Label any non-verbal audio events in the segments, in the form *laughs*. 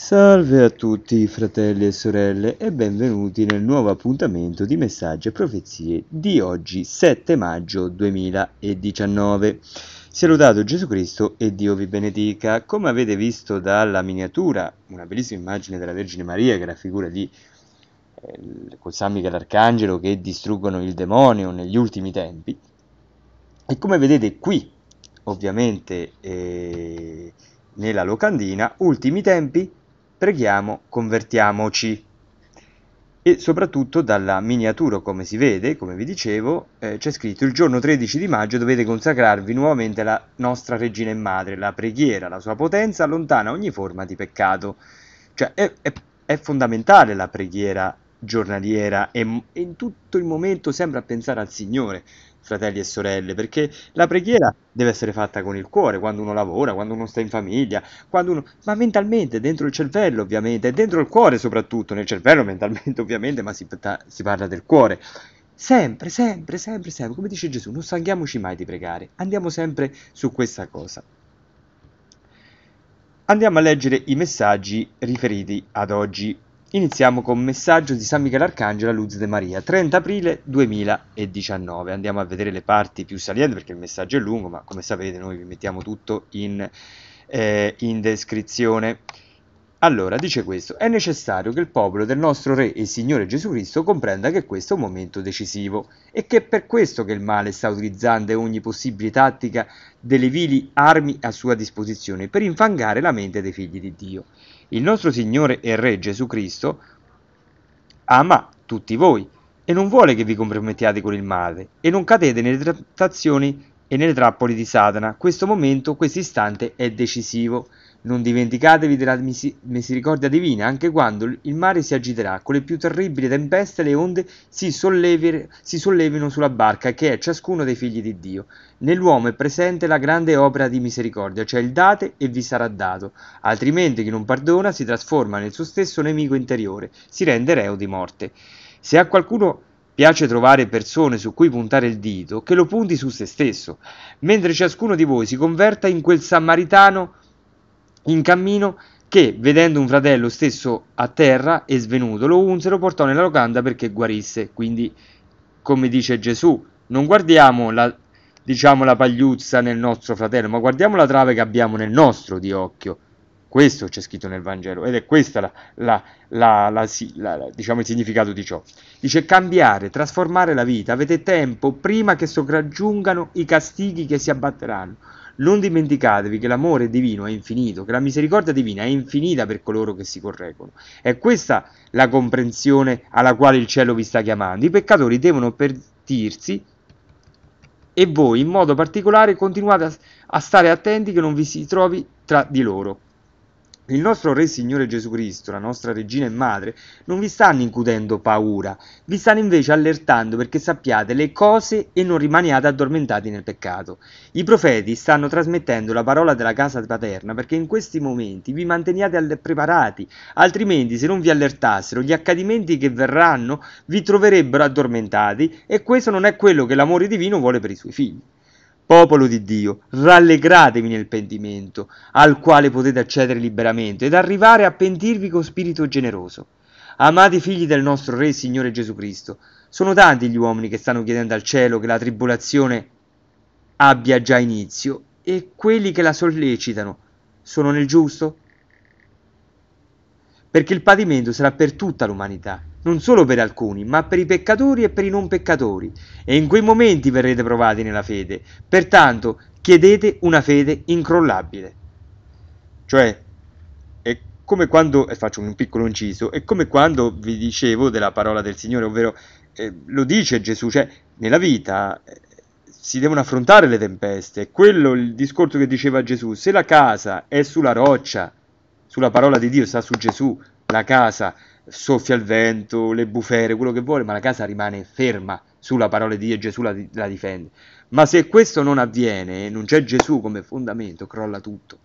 Salve a tutti fratelli e sorelle e benvenuti nel nuovo appuntamento di Messaggi e Profezie di oggi 7 maggio 2019. Sia Gesù Cristo e Dio vi benedica. Come avete visto dalla miniatura, una bellissima immagine della Vergine Maria che raffigura lì eh, col San Michele Arcangelo che distruggono il demonio negli ultimi tempi. E come vedete qui, ovviamente eh, nella locandina, ultimi tempi preghiamo, convertiamoci. E soprattutto dalla miniatura, come si vede, come vi dicevo, eh, c'è scritto il giorno 13 di maggio dovete consacrarvi nuovamente alla nostra regina e madre, la preghiera, la sua potenza allontana ogni forma di peccato. Cioè è, è, è fondamentale la preghiera giornaliera e, e in tutto il momento sembra pensare al Signore, fratelli e sorelle, perché la preghiera deve essere fatta con il cuore, quando uno lavora, quando uno sta in famiglia, quando uno... ma mentalmente, dentro il cervello ovviamente, e dentro il cuore soprattutto, nel cervello *laughs* mentalmente ovviamente, ma si, si parla del cuore. Sempre, sempre, sempre, sempre, come dice Gesù, non stanchiamoci mai di pregare, andiamo sempre su questa cosa. Andiamo a leggere i messaggi riferiti ad oggi Iniziamo con messaggio di San Michele Arcangelo a Luz de Maria, 30 aprile 2019. Andiamo a vedere le parti più salienti perché il messaggio è lungo, ma come sapete noi vi mettiamo tutto in, eh, in descrizione. Allora, dice questo, è necessario che il popolo del nostro Re e Signore Gesù Cristo comprenda che questo è un momento decisivo e che è per questo che il male sta utilizzando ogni possibile tattica delle vili armi a sua disposizione per infangare la mente dei figli di Dio. Il nostro Signore e Re Gesù Cristo ama tutti voi e non vuole che vi compromettiate con il male e non cadete nelle trattazioni e nelle trappole di Satana. Questo momento, questo istante è decisivo. Non dimenticatevi della misericordia divina, anche quando il mare si agiterà, con le più terribili tempeste le onde si, sollevi, si sollevino sulla barca che è ciascuno dei figli di Dio. Nell'uomo è presente la grande opera di misericordia, cioè il date e vi sarà dato, altrimenti chi non perdona si trasforma nel suo stesso nemico interiore, si rende reo di morte. Se a qualcuno Piace trovare persone su cui puntare il dito che lo punti su se stesso, mentre ciascuno di voi si converta in quel samaritano in cammino che, vedendo un fratello stesso a terra e svenuto, lo unse e lo portò nella locanda perché guarisse. Quindi, come dice Gesù, non guardiamo la, diciamo, la pagliuzza nel nostro fratello, ma guardiamo la trave che abbiamo nel nostro di occhio. Questo c'è scritto nel Vangelo ed è questo diciamo, il significato di ciò. Dice cambiare, trasformare la vita, avete tempo prima che sopraggiungano i castighi che si abbatteranno. Non dimenticatevi che l'amore divino è infinito, che la misericordia divina è infinita per coloro che si correggono. È questa la comprensione alla quale il cielo vi sta chiamando. I peccatori devono perdirsi e voi in modo particolare continuate a stare attenti che non vi si trovi tra di loro. Il nostro Re Signore Gesù Cristo, la nostra Regina e Madre, non vi stanno incutendo paura, vi stanno invece allertando perché sappiate le cose e non rimaniate addormentati nel peccato. I profeti stanno trasmettendo la parola della casa paterna perché in questi momenti vi manteniate preparati, altrimenti se non vi allertassero gli accadimenti che verranno vi troverebbero addormentati e questo non è quello che l'amore divino vuole per i suoi figli. Popolo di Dio, rallegratevi nel pentimento, al quale potete accedere liberamente ed arrivare a pentirvi con spirito generoso. Amati figli del nostro Re Signore Gesù Cristo, sono tanti gli uomini che stanno chiedendo al cielo che la tribolazione abbia già inizio e quelli che la sollecitano sono nel giusto? Perché il patimento sarà per tutta l'umanità non solo per alcuni, ma per i peccatori e per i non peccatori, e in quei momenti verrete provati nella fede. Pertanto chiedete una fede incrollabile. Cioè, è come quando, e faccio un piccolo inciso, è come quando vi dicevo della parola del Signore, ovvero eh, lo dice Gesù, cioè nella vita... Eh, si devono affrontare le tempeste, quello il discorso che diceva Gesù, se la casa è sulla roccia, sulla parola di Dio sta su Gesù, la casa, soffia il vento, le bufere, quello che vuole, ma la casa rimane ferma sulla parola di Dio Gesù la, la difende. Ma se questo non avviene, non c'è Gesù come fondamento, crolla tutto.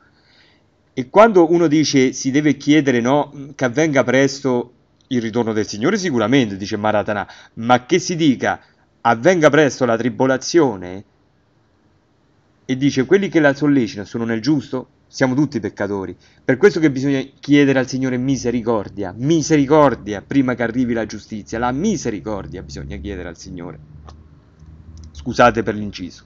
E quando uno dice si deve chiedere no, che avvenga presto il ritorno del Signore, sicuramente dice Maratana, ma che si dica avvenga presto la tribolazione e dice quelli che la sollecitano sono nel giusto? siamo tutti peccatori. Per questo che bisogna chiedere al Signore misericordia, misericordia prima che arrivi la giustizia, la misericordia bisogna chiedere al Signore. Scusate per l'inciso.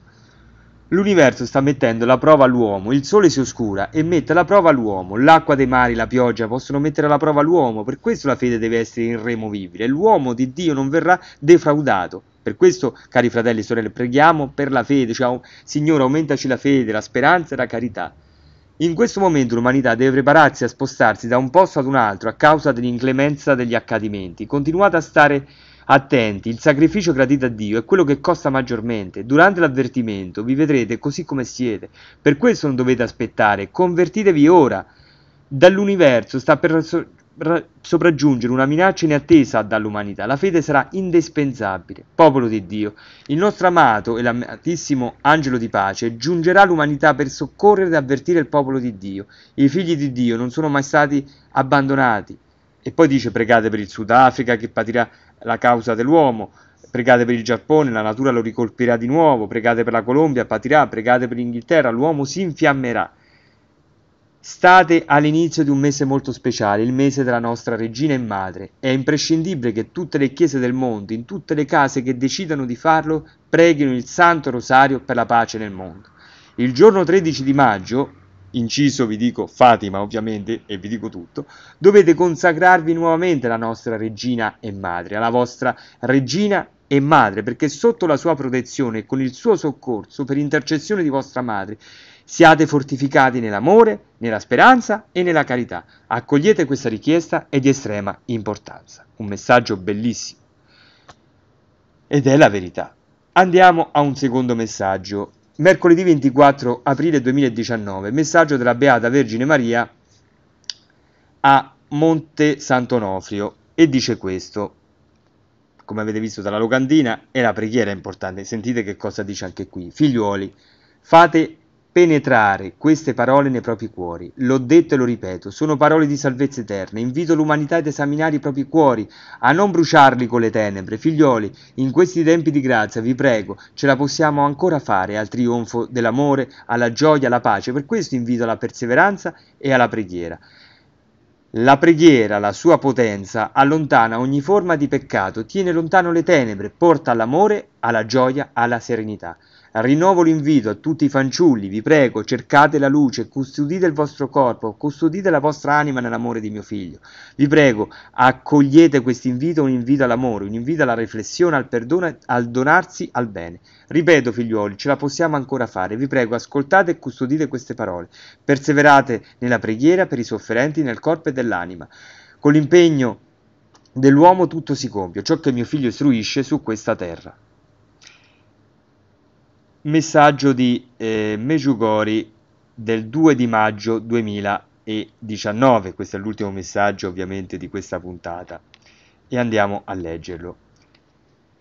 L'universo sta mettendo la prova all'uomo, il sole si oscura e mette la prova all'uomo, l'acqua dei mari, la pioggia possono mettere la prova all'uomo, per questo la fede deve essere irremovibile, l'uomo di Dio non verrà defraudato. Per questo, cari fratelli e sorelle, preghiamo per la fede, cioè, Signore aumentaci la fede, la speranza e la carità. In questo momento l'umanità deve prepararsi a spostarsi da un posto ad un altro a causa dell'inclemenza degli accadimenti. Continuate a stare attenti, il sacrificio gradito a Dio è quello che costa maggiormente. Durante l'avvertimento vi vedrete così come siete, per questo non dovete aspettare, convertitevi ora. Dall'universo sta per sopraggiungere una minaccia inattesa dall'umanità, la fede sarà indispensabile. Popolo di Dio, il nostro amato e l'amatissimo angelo di pace giungerà all'umanità per soccorrere e avvertire il popolo di Dio. I figli di Dio non sono mai stati abbandonati. E poi dice pregate per il Sudafrica che patirà la causa dell'uomo, pregate per il Giappone, la natura lo ricolpirà di nuovo, pregate per la Colombia, patirà, pregate per l'Inghilterra, l'uomo si infiammerà. State all'inizio di un mese molto speciale, il mese della nostra regina e madre. È imprescindibile che tutte le chiese del mondo, in tutte le case che decidano di farlo, preghino il Santo Rosario per la pace nel mondo. Il giorno 13 di maggio, inciso vi dico Fatima ovviamente e vi dico tutto, dovete consacrarvi nuovamente alla nostra regina e madre, alla vostra regina e madre, perché sotto la sua protezione e con il suo soccorso, per intercessione di vostra madre, Siate fortificati nell'amore, nella speranza e nella carità. Accogliete questa richiesta, è di estrema importanza. Un messaggio bellissimo. Ed è la verità. Andiamo a un secondo messaggio. Mercoledì 24 aprile 2019, messaggio della Beata Vergine Maria a Monte Sant'Onofrio e dice questo. Come avete visto dalla locandina, è la preghiera importante. Sentite che cosa dice anche qui. Figliuoli, fate penetrare queste parole nei propri cuori. L'ho detto e lo ripeto, sono parole di salvezza eterna. Invito l'umanità ad esaminare i propri cuori, a non bruciarli con le tenebre. Figlioli, in questi tempi di grazia, vi prego, ce la possiamo ancora fare al trionfo dell'amore, alla gioia, alla pace. Per questo invito alla perseveranza e alla preghiera. La preghiera, la sua potenza, allontana ogni forma di peccato, tiene lontano le tenebre, porta all'amore, alla gioia, alla serenità. Rinnovo l'invito a tutti i fanciulli, vi prego, cercate la luce, custodite il vostro corpo, custodite la vostra anima nell'amore di mio figlio. Vi prego, accogliete questo invito, un invito all'amore, un invito alla riflessione, al perdono, al donarsi al bene. Ripeto, figliuoli, ce la possiamo ancora fare. Vi prego, ascoltate e custodite queste parole. Perseverate nella preghiera per i sofferenti nel corpo e dell'anima. Con l'impegno dell'uomo tutto si compie, ciò che mio figlio istruisce su questa terra. Messaggio di eh, Mejugori del 2 di maggio 2019. Questo è l'ultimo messaggio ovviamente di questa puntata e andiamo a leggerlo.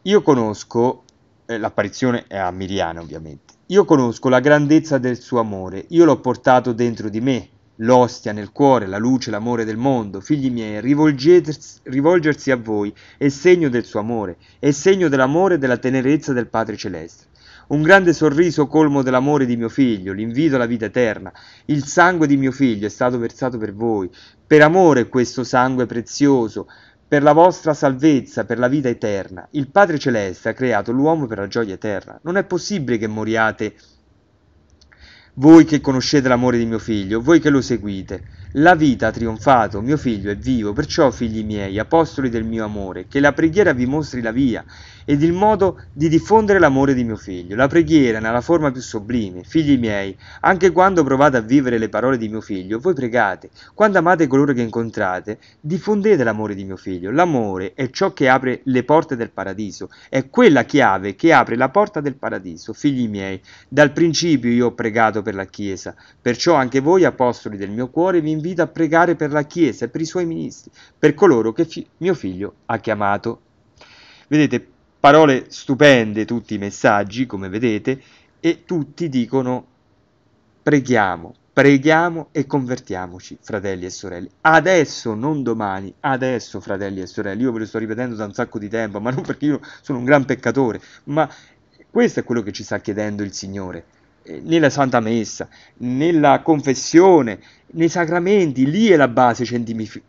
Io conosco, eh, l'apparizione è a Miriana ovviamente, io conosco la grandezza del suo amore, io l'ho portato dentro di me, l'ostia nel cuore, la luce, l'amore del mondo, figli miei, rivolgersi a voi è segno del suo amore, è segno dell'amore e della tenerezza del Padre Celeste un grande sorriso colmo dell'amore di mio figlio, l'invito alla vita eterna. Il sangue di mio figlio è stato versato per voi, per amore questo sangue prezioso, per la vostra salvezza, per la vita eterna. Il Padre Celeste ha creato l'uomo per la gioia eterna. Non è possibile che moriate voi che conoscete l'amore di mio figlio, voi che lo seguite. La vita ha trionfato, mio figlio è vivo, perciò, figli miei, apostoli del mio amore, che la preghiera vi mostri la via, ed il modo di diffondere l'amore di mio figlio, la preghiera nella forma più sublime. Figli miei, anche quando provate a vivere le parole di mio figlio, voi pregate, quando amate coloro che incontrate, diffondete l'amore di mio figlio. L'amore è ciò che apre le porte del paradiso, è quella chiave che apre la porta del paradiso. Figli miei, dal principio io ho pregato per la Chiesa, perciò anche voi, apostoli del mio cuore, vi invito a pregare per la Chiesa e per i suoi ministri, per coloro che fi- mio figlio ha chiamato. Vedete, Parole stupende tutti i messaggi, come vedete, e tutti dicono preghiamo, preghiamo e convertiamoci, fratelli e sorelle. Adesso, non domani, adesso, fratelli e sorelle. Io ve lo sto ripetendo da un sacco di tempo, ma non perché io sono un gran peccatore, ma questo è quello che ci sta chiedendo il Signore. Eh, nella Santa Messa, nella confessione, nei sacramenti, lì è la base centimif-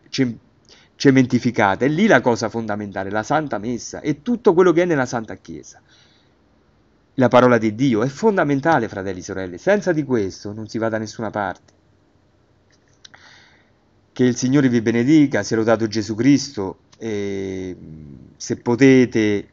cementificata. È lì la cosa fondamentale, la Santa Messa e tutto quello che è nella Santa Chiesa. La parola di Dio è fondamentale, fratelli e sorelle, senza di questo non si va da nessuna parte. Che il Signore vi benedica, sia lodato Gesù Cristo, e se potete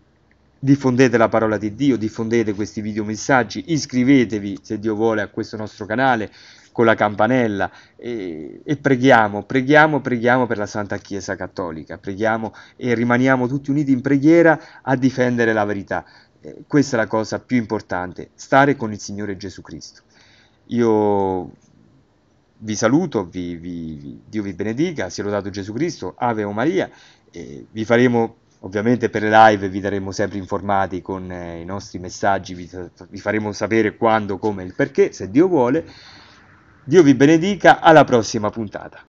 diffondete la parola di Dio, diffondete questi videomessaggi, iscrivetevi se Dio vuole a questo nostro canale, con la campanella e, e, preghiamo, preghiamo, preghiamo per la Santa Chiesa Cattolica, preghiamo e rimaniamo tutti uniti in preghiera a difendere la verità. Eh, questa è la cosa più importante, stare con il Signore Gesù Cristo. Io vi saluto, vi, vi, vi, Dio vi benedica, sia lodato Gesù Cristo, Ave o Maria, eh, vi faremo Ovviamente per le live vi daremo sempre informati con eh, i nostri messaggi, vi, vi faremo sapere quando, come e il perché, se Dio vuole. Dio vi benedica, alla prossima puntata.